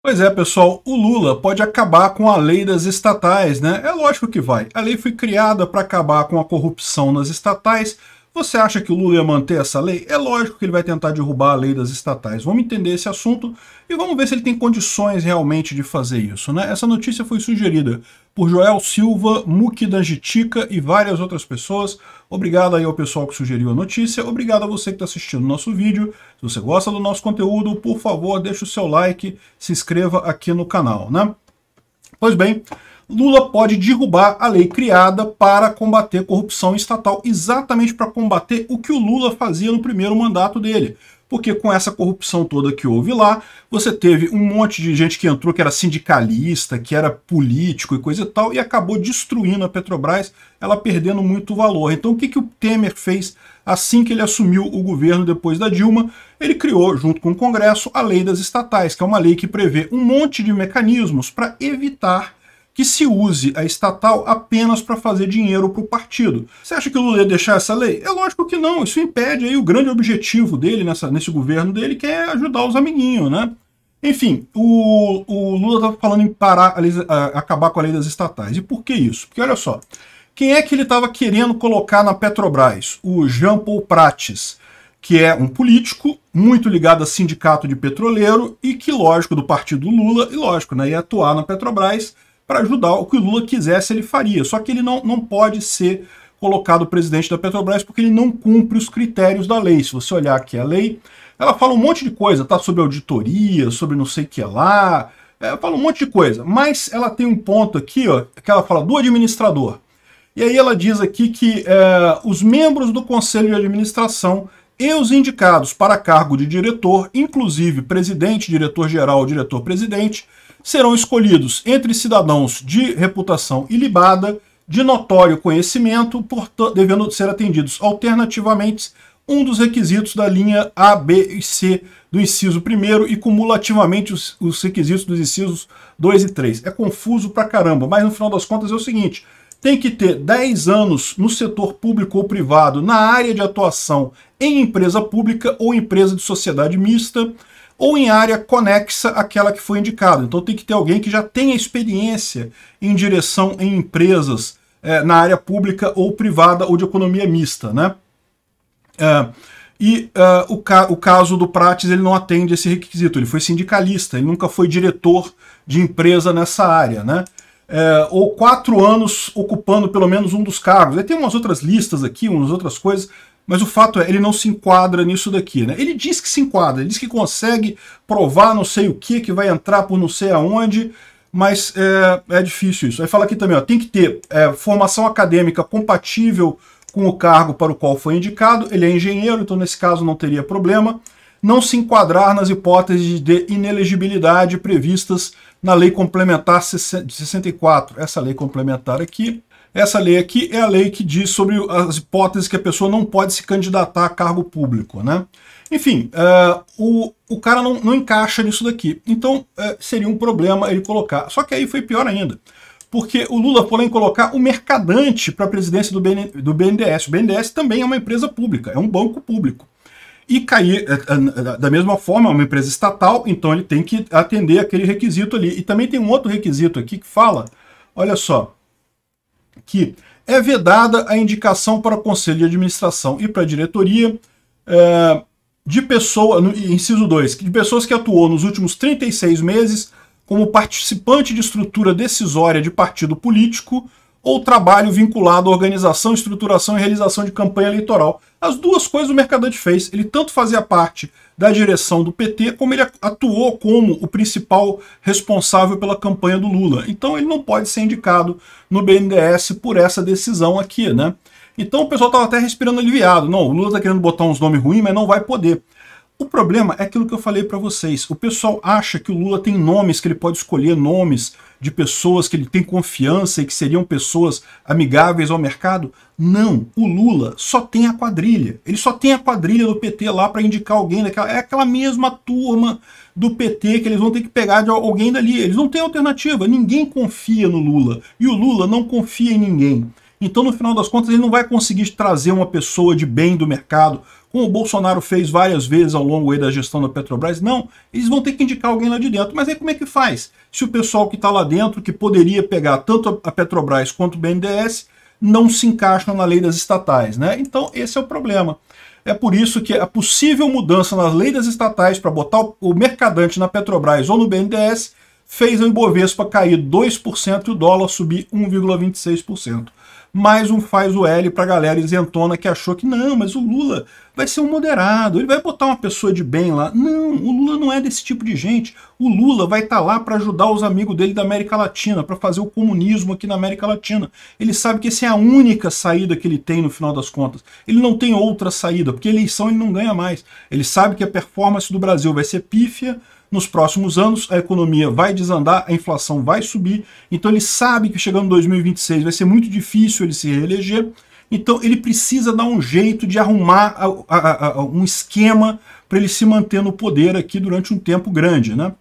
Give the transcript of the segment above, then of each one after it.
Pois é, pessoal, o Lula pode acabar com a lei das estatais, né? É lógico que vai. A lei foi criada para acabar com a corrupção nas estatais. Você acha que o Lula ia manter essa lei? É lógico que ele vai tentar derrubar a lei das estatais. Vamos entender esse assunto e vamos ver se ele tem condições realmente de fazer isso, né? Essa notícia foi sugerida por Joel Silva, Muki Danjitica e várias outras pessoas. Obrigado aí ao pessoal que sugeriu a notícia, obrigado a você que está assistindo o nosso vídeo. Se você gosta do nosso conteúdo, por favor, deixe o seu like, se inscreva aqui no canal, né? Pois bem, Lula pode derrubar a lei criada para combater corrupção estatal, exatamente para combater o que o Lula fazia no primeiro mandato dele porque com essa corrupção toda que houve lá, você teve um monte de gente que entrou que era sindicalista, que era político e coisa e tal, e acabou destruindo a Petrobras, ela perdendo muito valor. Então o que, que o Temer fez assim que ele assumiu o governo depois da Dilma? Ele criou, junto com o Congresso, a Lei das Estatais, que é uma lei que prevê um monte de mecanismos para evitar que se use a estatal apenas para fazer dinheiro para o partido. Você acha que o Lula ia deixar essa lei? É lógico que não. Isso impede aí o grande objetivo dele nessa, nesse governo dele, que é ajudar os amiguinhos, né? Enfim, o, o Lula estava falando em parar a lei, a, acabar com a lei das estatais. E por que isso? Porque olha só, quem é que ele estava querendo colocar na Petrobras? O Jean Paul Prates, que é um político muito ligado a sindicato de petroleiro e que, lógico, do partido Lula, e lógico, né, ia atuar na Petrobras para ajudar o que o Lula quisesse, ele faria. Só que ele não, não pode ser colocado presidente da Petrobras porque ele não cumpre os critérios da lei. Se você olhar aqui a lei, ela fala um monte de coisa, tá? Sobre auditoria, sobre não sei o que lá, ela é, fala um monte de coisa. Mas ela tem um ponto aqui, ó, que ela fala do administrador. E aí ela diz aqui que é, os membros do conselho de administração e os indicados para cargo de diretor, inclusive presidente, diretor-geral, diretor-presidente, serão escolhidos entre cidadãos de reputação ilibada, de notório conhecimento, devendo ser atendidos alternativamente um dos requisitos da linha A, B e C do inciso 1 e cumulativamente os, os, requisitos dos incisos 2 e 3. É confuso pra caramba, mas no final das contas é o seguinte, tem que ter 10 anos no setor público ou privado, na área de atuação em empresa pública ou empresa de sociedade mista, ou em área conexa àquela que foi indicada. Então tem que ter alguém que já tenha experiência em direção em empresas é, na área pública ou privada ou de economia mista. Né? É, e é, o, ca o, caso do Prates ele não atende esse requisito. Ele foi sindicalista, ele nunca foi diretor de empresa nessa área, né? É, ou quatro anos ocupando pelo menos um dos cargos. Aí tem umas outras listas aqui, umas outras coisas. Mas o fato é, ele não se enquadra nisso daqui, né? Ele diz que se enquadra, ele diz que consegue provar não sei o que, que vai entrar por não sei aonde, mas é, é difícil isso. Aí fala aqui também, ó, tem que ter é, formação acadêmica compatível com o cargo para o qual foi indicado, ele é engenheiro, então nesse caso não teria problema, não se enquadrar nas hipóteses de inelegibilidade previstas na Lei Complementar 64. Essa lei complementar aqui essa lei aqui é a lei que diz sobre as hipóteses que a pessoa não pode se candidatar a cargo público, né? Enfim, uh, o, o cara não, não encaixa nisso daqui. Então, uh, seria um problema ele colocar. Só que aí foi pior ainda. Porque o Lula porém, em colocar o mercadante para a presidência do, BN, do BNDES. O BNDES também é uma empresa pública, é um banco público e cair eh, da mesma forma é uma empresa estatal, então ele tem que atender aquele requisito ali. E também tem um outro requisito aqui que fala, olha só, que é vedada a indicação para conselho de administração e para diretoria é, de pessoa, no, inciso 2, de pessoas que atuou nos últimos 36 meses como participante de estrutura decisória de partido político ou trabalho vinculado à organização, estruturação e realização de campanha eleitoral. As duas coisas o Mercadante fez. Ele tanto fazia parte da direção do PT, como ele atuou como o principal responsável pela campanha do Lula. Então ele não pode ser indicado no BNDES por essa decisão aqui, né? Então o pessoal estava até respirando aliviado. Não, o Lula está querendo botar uns nomes ruins, mas não vai poder. O problema é aquilo que eu falei para vocês. O pessoal acha que o Lula tem nomes, que ele pode escolher nomes de pessoas que ele tem confiança e que seriam pessoas amigáveis ao mercado. Não, o Lula só tem a quadrilha. Ele só tem a quadrilha do PT lá para indicar alguém daquela. É aquela mesma turma do PT que eles vão ter que pegar de alguém dali. Eles não têm alternativa. Ninguém confia no Lula. E o Lula não confia em ninguém. Então, no final das contas, ele não vai conseguir trazer uma pessoa de bem do mercado como o Bolsonaro fez várias vezes ao longo da gestão da Petrobras. Não, eles vão ter que indicar alguém lá de dentro. Mas aí como é que faz? Se o pessoal que está lá dentro, que poderia pegar tanto a Petrobras quanto o BNDES, não se encaixam na lei das estatais. Né? Então esse é o problema. É por isso que a é possível mudança nas leis das estatais para botar o mercadante na Petrobras ou no BNDES fez o Ibovespa cair 2% e o dólar subir 1,26% mais um faz o L para a galera isentona que achou que não, mas o Lula vai ser um moderado, ele vai botar uma pessoa de bem lá. Não, o Lula não é desse tipo de gente. O Lula vai estar tá lá para ajudar os amigos dele da América Latina, para fazer o comunismo aqui na América Latina. Ele sabe que essa é a única saída que ele tem no final das contas. Ele não tem outra saída, porque eleição ele não ganha mais. Ele sabe que a performance do Brasil vai ser pífia, nos próximos anos, a economia vai desandar, a inflação vai subir, então ele sabe que chegando em 2026 vai ser muito difícil ele se reeleger, então ele precisa dar um jeito de arrumar a, a, a, um esquema para ele se manter no poder aqui durante um tempo grande. Né?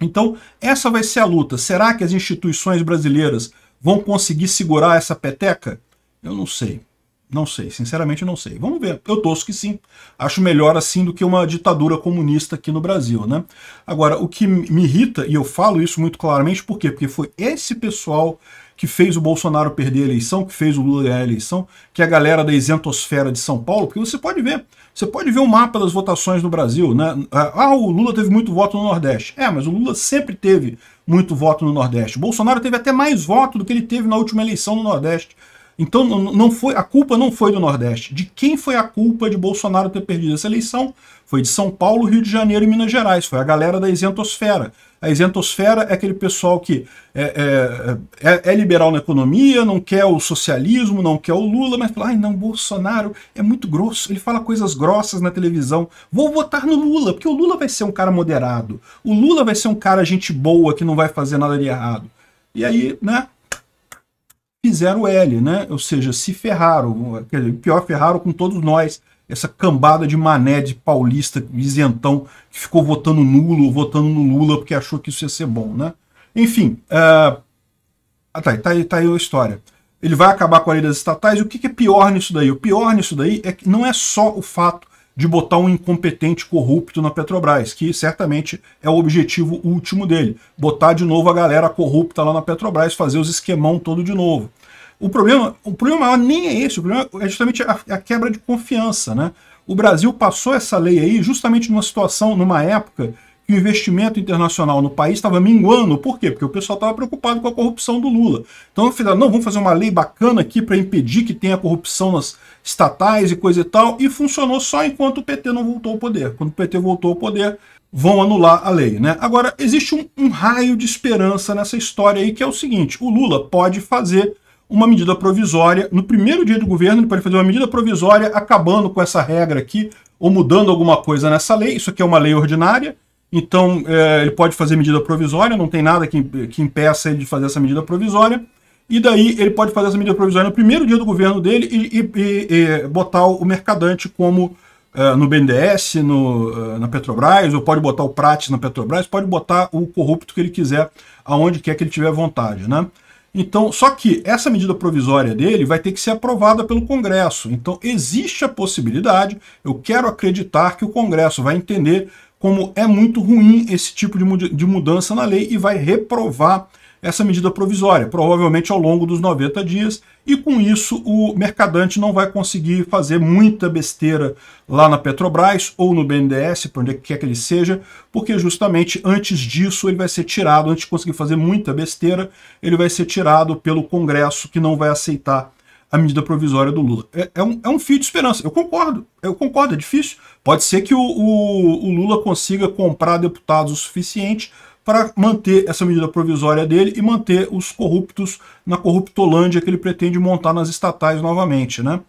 Então essa vai ser a luta. Será que as instituições brasileiras vão conseguir segurar essa peteca? Eu não sei. Não sei, sinceramente não sei. Vamos ver. Eu torço que sim. Acho melhor assim do que uma ditadura comunista aqui no Brasil, né? Agora, o que me irrita, e eu falo isso muito claramente, por quê? Porque foi esse pessoal que fez o Bolsonaro perder a eleição, que fez o Lula ganhar a eleição, que é a galera da isentosfera de São Paulo, porque você pode ver, você pode ver o mapa das votações no Brasil, né? Ah, ah o Lula teve muito voto no Nordeste. É, mas o Lula sempre teve muito voto no Nordeste. O Bolsonaro teve até mais voto do que ele teve na última eleição no Nordeste. Então não foi a culpa não foi do Nordeste. De quem foi a culpa de Bolsonaro ter perdido essa eleição? Foi de São Paulo, Rio de Janeiro e Minas Gerais. Foi a galera da isentosfera. A isentosfera é aquele pessoal que é, é, é, é, é liberal na economia, não quer o socialismo, não quer o Lula, mas fala, ai não, Bolsonaro é muito grosso, ele fala coisas grossas na televisão. Vou votar no Lula, porque o Lula vai ser um cara moderado. O Lula vai ser um cara gente boa que não vai fazer nada de errado. E aí, né, fizeram L, né? Ou seja, se ferraram, quer dizer, pior, ferraram com todos nós. Essa cambada de mané de paulista isentão que ficou votando nulo, votando no Lula porque achou que isso ia ser bom, né? Enfim, uh... ah, tá, tá, aí, tá aí a história. Ele vai acabar com a lei das estatais. E o que, que é pior nisso daí? O pior nisso daí é que não é só o fato de botar um incompetente corrupto na Petrobras, que certamente é o objetivo último dele, botar de novo a galera corrupta lá na Petrobras, fazer os esquemão todo de novo. O problema, o problema maior nem é esse, o problema é justamente a, a quebra de confiança, né? O Brasil passou essa lei aí justamente numa situação, numa época que o investimento internacional no país estava minguando. Por quê? Porque o pessoal estava preocupado com a corrupção do Lula. Então, afinal, ah, não, vamos fazer uma lei bacana aqui para impedir que tenha corrupção nas estatais e coisa e tal. E funcionou só enquanto o PT não voltou ao poder. Quando o PT voltou ao poder, vão anular a lei. Né? Agora, existe um, um raio de esperança nessa história aí, que é o seguinte, o Lula pode fazer uma medida provisória. No primeiro dia do governo, ele pode fazer uma medida provisória acabando com essa regra aqui, ou mudando alguma coisa nessa lei. Isso aqui é uma lei ordinária. Então, é, ele pode fazer medida provisória, não tem nada que, que impeça ele de fazer essa medida provisória. E daí ele pode fazer essa medida provisória no primeiro dia do governo dele e, e, e botar o mercadante como Uh, no BNDES, no, uh, na Petrobras, ou pode botar o Prates na Petrobras, pode botar o corrupto que ele quiser, aonde quer que ele tiver vontade, né? Então, só que essa medida provisória dele vai ter que ser aprovada pelo Congresso. Então, existe a possibilidade, eu quero acreditar que o Congresso vai entender como é muito ruim esse tipo de mudança na lei e vai reprovar essa medida provisória, provavelmente ao longo dos 90 dias, e com isso o mercadante não vai conseguir fazer muita besteira lá na Petrobras ou no BNDES, para onde quer que ele seja, porque justamente antes disso ele vai ser tirado, antes de conseguir fazer muita besteira, ele vai ser tirado pelo Congresso, que não vai aceitar a medida provisória do Lula. É, é, um, é um fio de esperança. Eu concordo, eu concordo, é difícil. Pode ser que o, o, o Lula consiga comprar deputados o suficiente para manter essa medida provisória dele e manter os corruptos na corruptolândia que ele pretende montar nas estatais novamente, né?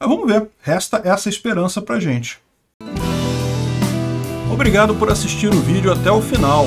Mas vamos ver, resta essa esperança pra gente. Obrigado por assistir o vídeo até o final.